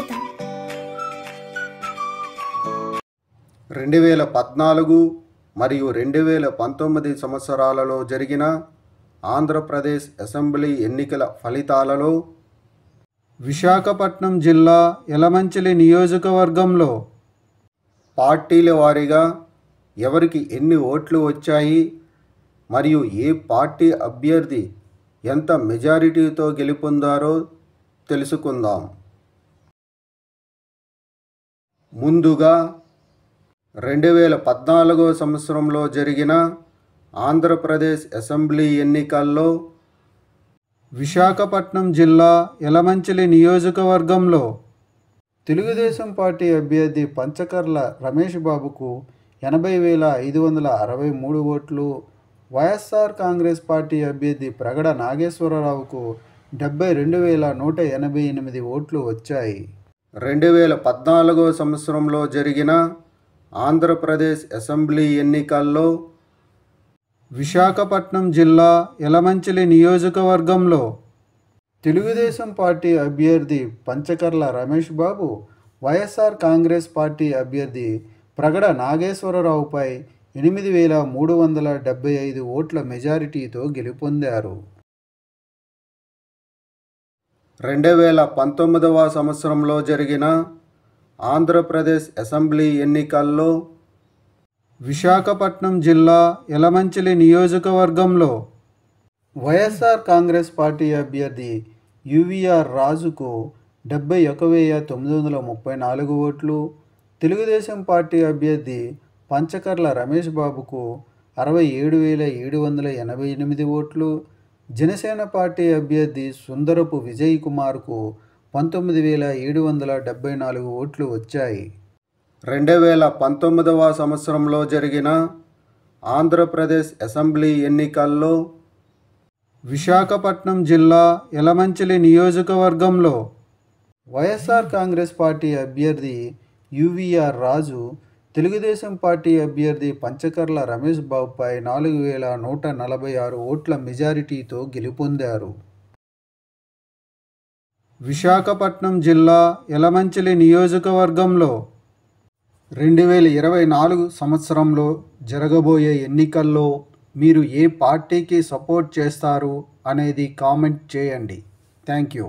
స్వాగతం రెండు వేల పద్నాలుగు మరియు రెండు వేల పంతొమ్మిది సంవత్సరాలలో జరిగిన ఆంధ్రప్రదేశ్ అసెంబ్లీ ఎన్నికల ఫలితాలలో విశాఖపట్నం జిల్లా ఎలమంచిలి నియోజకవర్గంలో పార్టీల వారీగా ఎవరికి ఎన్ని ఓట్లు వచ్చాయి మరియు ఏ పార్టీ అభ్యర్థి ఎంత మెజారిటీతో గెలుపొందారో తెలుసుకుందాం ముందుగా రెండు వేల పద్నాలుగో సంవత్సరంలో జరిగిన ఆంధ్రప్రదేశ్ అసెంబ్లీ ఎన్నికల్లో విశాఖపట్నం జిల్లా ఎలమంచిలి నియోజకవర్గంలో తెలుగుదేశం పార్టీ అభ్యర్థి పంచకర్ల రమేష్ బాబుకు ఎనభై వేల ఐదు వందల అరవై మూడు ఓట్లు వైఎస్ఆర్ కాంగ్రెస్ పార్టీ అభ్యర్థి ప్రగడ నాగేశ్వరరావుకు డెబ్బై రెండు వేల నూట ఎనభై ఎనిమిది ఓట్లు వచ్చాయి రెండు వేల పద్నాలుగో సంవత్సరంలో జరిగిన ఆంధ్రప్రదేశ్ అసెంబ్లీ ఎన్నికల్లో విశాఖపట్నం జిల్లా ఎలమంచిలి నియోజకవర్గంలో తెలుగుదేశం పార్టీ అభ్యర్థి పంచకర్ల రమేష్ బాబు వైఎస్ఆర్ కాంగ్రెస్ పార్టీ అభ్యర్థి ప్రగడ నాగేశ్వరరావుపై ఎనిమిది వేల మూడు వందల డెబ్బై ఐదు ఓట్ల మెజారిటీతో గెలుపొందారు రెండు వేల పంతొమ్మిదవ సంవత్సరంలో జరిగిన ఆంధ్రప్రదేశ్ అసెంబ్లీ ఎన్నికల్లో విశాఖపట్నం జిల్లా ఎలమంచిలి నియోజకవర్గంలో వైఎస్ఆర్ కాంగ్రెస్ పార్టీ అభ్యర్థి యువిఆర్ రాజుకు డెబ్బై ఒక వెయ్యి తొమ్మిది వందల ముప్పై నాలుగు ఓట్లు తెలుగుదేశం పార్టీ అభ్యర్థి పంచకర్ల రమేష్ బాబుకు అరవై ఏడు వేల ఏడు వందల ఎనభై ఎనిమిది ఓట్లు జనసేన పార్టీ అభ్యర్థి సుందరపు విజయ్ కుమార్కు పంతొమ్మిది వేల ఏడు వందల డెబ్బై నాలుగు ఓట్లు వచ్చాయి రెండు వేల పంతొమ్మిదవ సంవత్సరంలో జరిగిన ఆంధ్రప్రదేశ్ అసెంబ్లీ ఎన్నికల్లో విశాఖపట్నం జిల్లా ఎలమంచిలి నియోజకవర్గంలో వైఎస్ఆర్ కాంగ్రెస్ పార్టీ అభ్యర్థి యువిఆర్ రాజు తెలుగుదేశం పార్టీ అభ్యర్థి పంచకర్ల రమేష్ బాబుపై నాలుగు వేల నూట నలభై ఆరు ఓట్ల మెజారిటీతో గెలుపొందారు విశాఖపట్నం జిల్లా యలమంచిలి నియోజకవర్గంలో రెండు వేల ఇరవై నాలుగు సంవత్సరంలో జరగబోయే ఎన్నికల్లో మీరు ఏ పార్టీకి సపోర్ట్ చేస్తారు అనేది కామెంట్ చేయండి థ్యాంక్ యూ